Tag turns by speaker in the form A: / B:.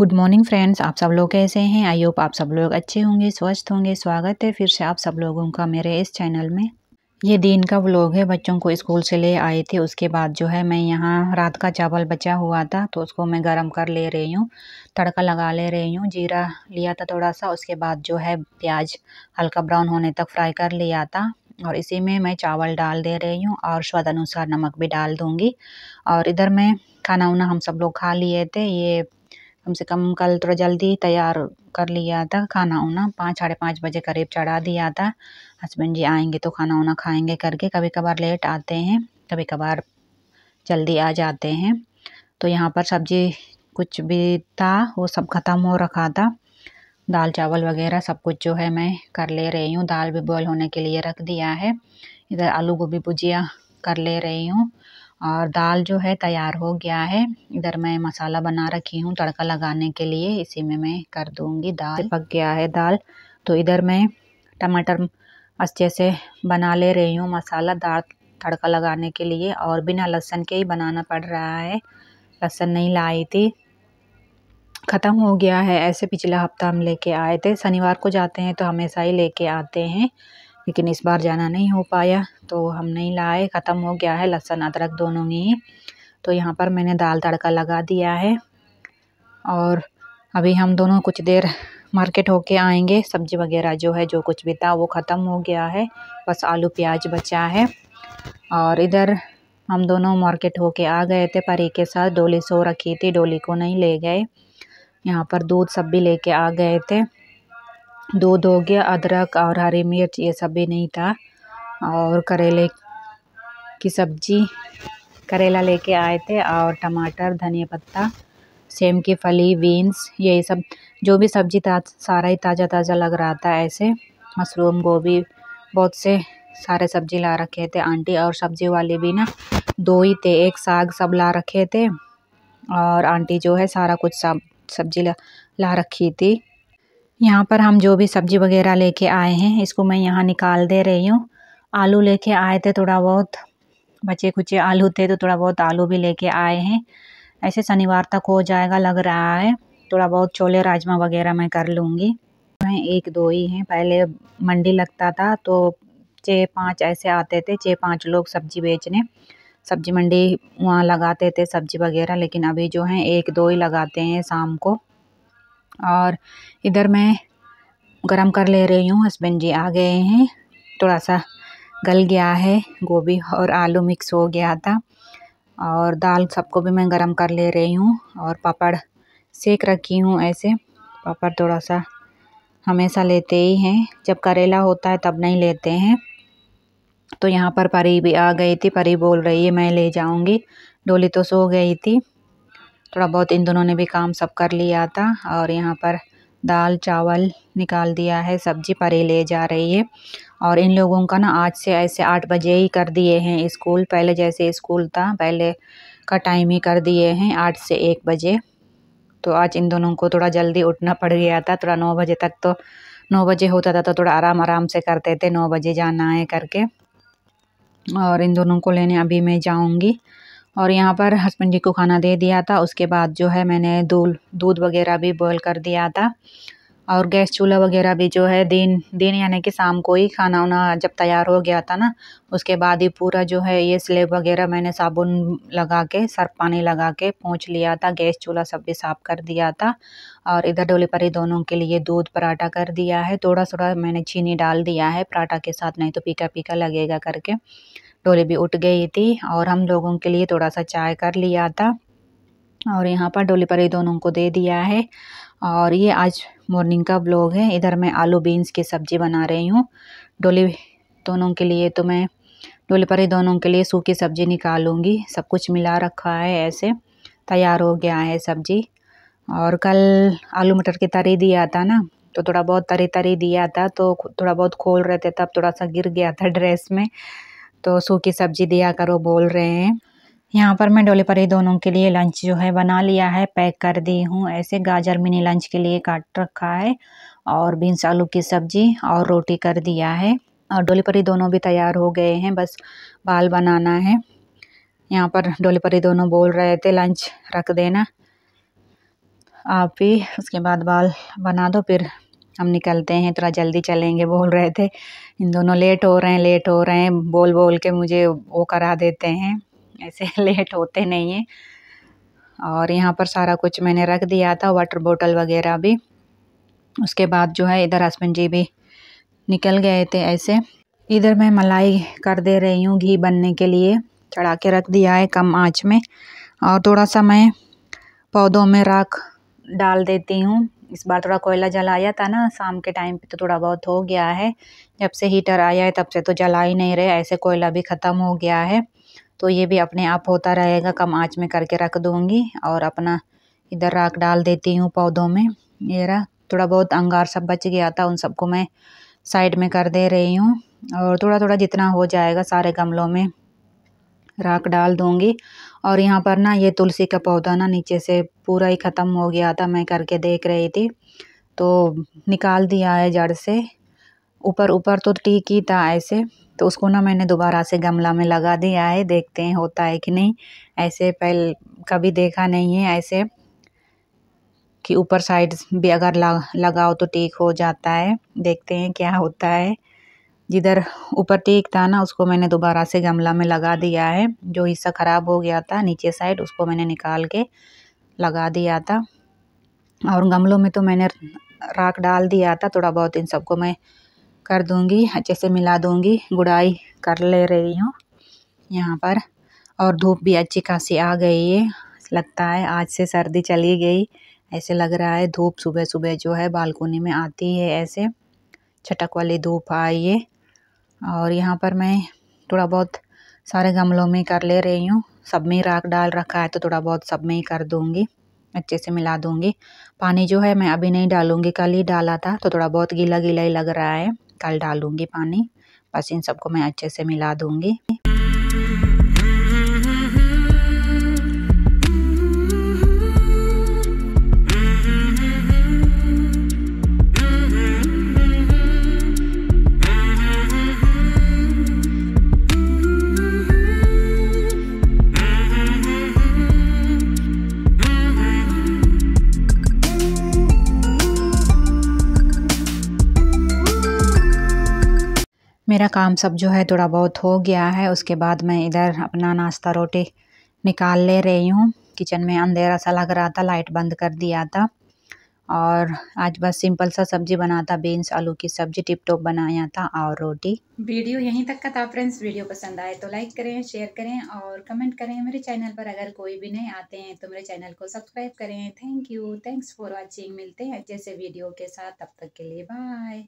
A: good morning friends आप सब लोग कैसे हैं आई होप आप सब लोग अच्छे होंगे स्वस्थ होंगे स्वागत है फिर से आप सब लोगों का मेरे इस चैनल में ये दिन का व्लॉग है बच्चों को स्कूल से ले आए थे उसके बाद जो है मैं यहाँ रात का चावल बचा हुआ था तो उसको मैं गरम कर ले रही हूँ तड़का लगा ले रही हूँ जीरा लिया था थोड़ा सा उसके बाद जो है प्याज हल्का ब्राउन होने तक फ्राई कर लिया था और इसी में मैं चावल डाल दे रही हूँ और स्वाद अनुसार नमक भी डाल दूँगी और इधर मैं खाना उना हम सब लोग खा लिए थे ये कम से कम कल थोड़ा तो जल्दी तैयार कर लिया था खाना उना पाँच साढ़े पाँच बजे करीब चढ़ा दिया था हस्बैंड जी आएंगे तो खाना उना खाएंगे करके कभी कभार लेट आते हैं कभी कभार जल्दी आ जाते हैं तो यहाँ पर सब्जी कुछ भी था वो सब ख़त्म हो रखा था दाल चावल वगैरह सब कुछ जो है मैं कर ले रही हूँ दाल भी बॉयल होने के लिए रख दिया है इधर आलू गोभी भुजिया कर ले रही हूँ और दाल जो है तैयार हो गया है इधर मैं मसाला बना रखी हूँ तड़का लगाने के लिए इसी में मैं कर दूँगी दाल पक गया है दाल तो इधर मैं टमाटर अच्छे से बना ले रही हूँ मसाला दाल तड़का लगाने के लिए और बिना लहसुन के ही बनाना पड़ रहा है लहसुन नहीं लाई थी ख़त्म हो गया है ऐसे पिछला हफ्ता हम लेके आए थे शनिवार को जाते हैं तो हमेशा ही लेके आते हैं लेकिन इस बार जाना नहीं हो पाया तो हम नहीं लाए ख़त्म हो गया है लहसुन अदरक दोनों में ही तो यहाँ पर मैंने दाल तड़का लगा दिया है और अभी हम दोनों कुछ देर मार्केट होके आएंगे सब्ज़ी वगैरह जो है जो कुछ भी था वो ख़त्म हो गया है बस आलू प्याज बचा है और इधर हम दोनों मार्केट होके आ गए थे परी के साथ डोली सो रखी थी डोली को नहीं ले गए यहाँ पर दूध सब भी लेके आ गए थे दूध हो गया अदरक और हरी मिर्च ये सब भी नहीं था और करेले की सब्जी करेला लेके आए थे और टमाटर धनिया पत्ता सेम की फली बीन्स यही सब जो भी सब्जी था सारा ही ताज़ा ताज़ा लग रहा था ऐसे मशरूम गोभी बहुत से सारे सब्जी ला रखे थे आंटी और सब्जी वाले भी ना दो ही थे एक साग सब ला रखे थे और आंटी जो है सारा कुछ सब सब्जी ला ला रखी थी यहाँ पर हम जो भी सब्ज़ी वगैरह लेके आए हैं इसको मैं यहाँ निकाल दे रही हूँ आलू लेके आए थे थोड़ा बहुत बचे कुचे आलू थे तो थोड़ा बहुत आलू भी लेके आए हैं ऐसे शनिवार तक हो जाएगा लग रहा है थोड़ा बहुत छोले राजमा वगैरह मैं कर लूँगी मैं एक दो ही हैं पहले मंडी लगता था तो छः पाँच ऐसे आते थे छः पाँच लोग सब्ज़ी बेचने सब्ज़ी मंडी वहाँ लगाते थे सब्ज़ी वगैरह लेकिन अभी जो हैं एक दो ही लगाते हैं शाम को और इधर मैं गरम कर ले रही हूँ हस्बैंड जी आ गए हैं थोड़ा सा गल गया है गोभी और आलू मिक्स हो गया था और दाल सबको भी मैं गरम कर ले रही हूँ और पापड़ सेक रखी हूँ ऐसे पापड़ थोड़ा सा हमेशा लेते ही हैं जब करेला होता है तब नहीं लेते हैं तो यहाँ पर परी भी आ गई थी परी बोल रही है मैं ले जाऊँगी डोली तो सो गई थी थोड़ा बहुत इन दोनों ने भी काम सब कर लिया था और यहाँ पर दाल चावल निकाल दिया है सब्जी परे ले जा रही है और इन लोगों का ना आज से ऐसे आठ बजे ही कर दिए हैं स्कूल पहले जैसे स्कूल था पहले का टाइम ही कर दिए हैं आठ से एक बजे तो आज इन दोनों को थोड़ा जल्दी उठना पड़ गया था थोड़ा नौ बजे तक तो नौ बजे होता था तो थोड़ा आराम आराम से करते थे नौ बजे जाना है करके और इन दोनों को लेने अभी मैं जाऊँगी और यहाँ पर हस्बैंड जी को खाना दे दिया था उसके बाद जो है मैंने दूध दूध वगैरह भी बॉयल कर दिया था और गैस चूल्हा वगैरह भी जो है दिन दिन यानी कि शाम को ही खाना उना जब तैयार हो गया था ना उसके बाद ही पूरा जो है ये स्लेब वगैरह मैंने साबुन लगा के सर पानी लगा के पहुँच लिया था गैस चूल्हा सब भी साफ़ कर दिया था और इधर डोली परी दोनों के लिए दूध पराठा कर दिया है थोड़ा थोड़ा मैंने चीनी डाल दिया है पराठा के साथ नहीं तो पीका पीका लगेगा करके डोली भी उठ गई थी और हम लोगों के लिए थोड़ा सा चाय कर लिया था और यहाँ पर डोली पर ये दोनों को दे दिया है और ये आज मॉर्निंग का ब्लॉग है इधर मैं आलू बीन्स की सब्ज़ी बना रही हूँ डोली दोनों के लिए तो मैं डोली पर ही दोनों के लिए सूखी सब्ज़ी निकालूंगी सब कुछ मिला रखा है ऐसे तैयार हो गया है सब्ज़ी और कल आलू मटर की तरी दिया था ना तो थोड़ा बहुत तरी तरी दिया था तो थोड़ा बहुत खोल रहे थे तब थोड़ा सा गिर गया था ड्रेस में तो सूखी सब्जी दिया करो बोल रहे हैं यहाँ पर मैं डोले ही दोनों के लिए लंच जो है बना लिया है पैक कर दी हूँ ऐसे गाजर मिनी लंच के लिए काट रखा है और बीन्स आलू की सब्जी और रोटी कर दिया है और डोले परी दोनों भी तैयार हो गए हैं बस बाल बनाना है यहाँ पर डोले परी दोनों बोल रहे थे लंच रख देना आप भी उसके बाद बाल बना दो फिर हम निकलते हैं थोड़ा जल्दी चलेंगे बोल रहे थे इन दोनों लेट हो रहे हैं लेट हो रहे हैं बोल बोल के मुझे वो करा देते हैं ऐसे लेट होते नहीं हैं और यहाँ पर सारा कुछ मैंने रख दिया था वाटर बॉटल वगैरह भी उसके बाद जो है इधर हस्बैंड जी भी निकल गए थे ऐसे इधर मैं मलाई कर दे रही हूँ घी बनने के लिए चढ़ा के रख दिया है कम आँच में और थोड़ा सा मैं पौधों में राख डाल देती हूँ इस बार थोड़ा कोयला जलाया था ना शाम के टाइम पे तो थोड़ा बहुत हो गया है जब से हीटर आया है तब से तो जला ही नहीं रहे ऐसे कोयला भी ख़त्म हो गया है तो ये भी अपने आप होता रहेगा कम आँच में करके रख दूँगी और अपना इधर राख डाल देती हूँ पौधों में ये रहा थोड़ा बहुत अंगार सब बच गया था उन सबको मैं साइड में कर दे रही हूँ और थोड़ा थोड़ा जितना हो जाएगा सारे गमलों में राख डाल दूंगी और यहाँ पर ना ये तुलसी का पौधा ना नीचे से पूरा ही ख़त्म हो गया था मैं करके देख रही थी तो निकाल दिया है जड़ से ऊपर ऊपर तो ठीक ही था ऐसे तो उसको ना मैंने दोबारा से गमला में लगा दिया है देखते हैं होता है कि नहीं ऐसे पहले कभी देखा नहीं है ऐसे कि ऊपर साइड भी अगर लगाओ तो ठीक हो जाता है देखते हैं क्या होता है जिधर ऊपर टेक था ना उसको मैंने दोबारा से गमला में लगा दिया है जो हिस्सा ख़राब हो गया था नीचे साइड उसको मैंने निकाल के लगा दिया था और गमलों में तो मैंने राख डाल दिया था थोड़ा बहुत इन सबको मैं कर दूंगी अच्छे से मिला दूंगी गुड़ाई कर ले रही हूँ यहाँ पर और धूप भी अच्छी खासी आ गई है लगता है आज से सर्दी चली गई ऐसे लग रहा है धूप सुबह सुबह जो है बालकोनी में आती है ऐसे चटक वाली धूप आई है और यहाँ पर मैं थोड़ा बहुत सारे गमलों में कर ले रही हूँ सब में राख डाल रखा है तो थोड़ा बहुत सब में ही कर दूँगी अच्छे से मिला दूँगी पानी जो है मैं अभी नहीं डालूँगी कल ही डाला था तो थोड़ा बहुत गीला गीला ही लग रहा है कल डालूँगी पानी बस इन सबको मैं अच्छे से मिला दूँगी मेरा काम सब जो है थोड़ा बहुत हो गया है उसके बाद मैं इधर अपना नाश्ता रोटी निकाल ले रही हूँ किचन में अंधेरा सा लग रहा था लाइट बंद कर दिया था और आज बस सिंपल सा सब्जी बना था बीन्स आलू की सब्जी टिप टॉप बनाया था और रोटी वीडियो यहीं तक का था फ्रेंड्स वीडियो पसंद आए तो लाइक करें शेयर करें और कमेंट करें मेरे चैनल पर अगर कोई भी नहीं आते हैं तो मेरे चैनल को सब्सक्राइब करें thank you thanks for watching मिलते हैं जैसे वीडियो के साथ तब तक के लिए बाय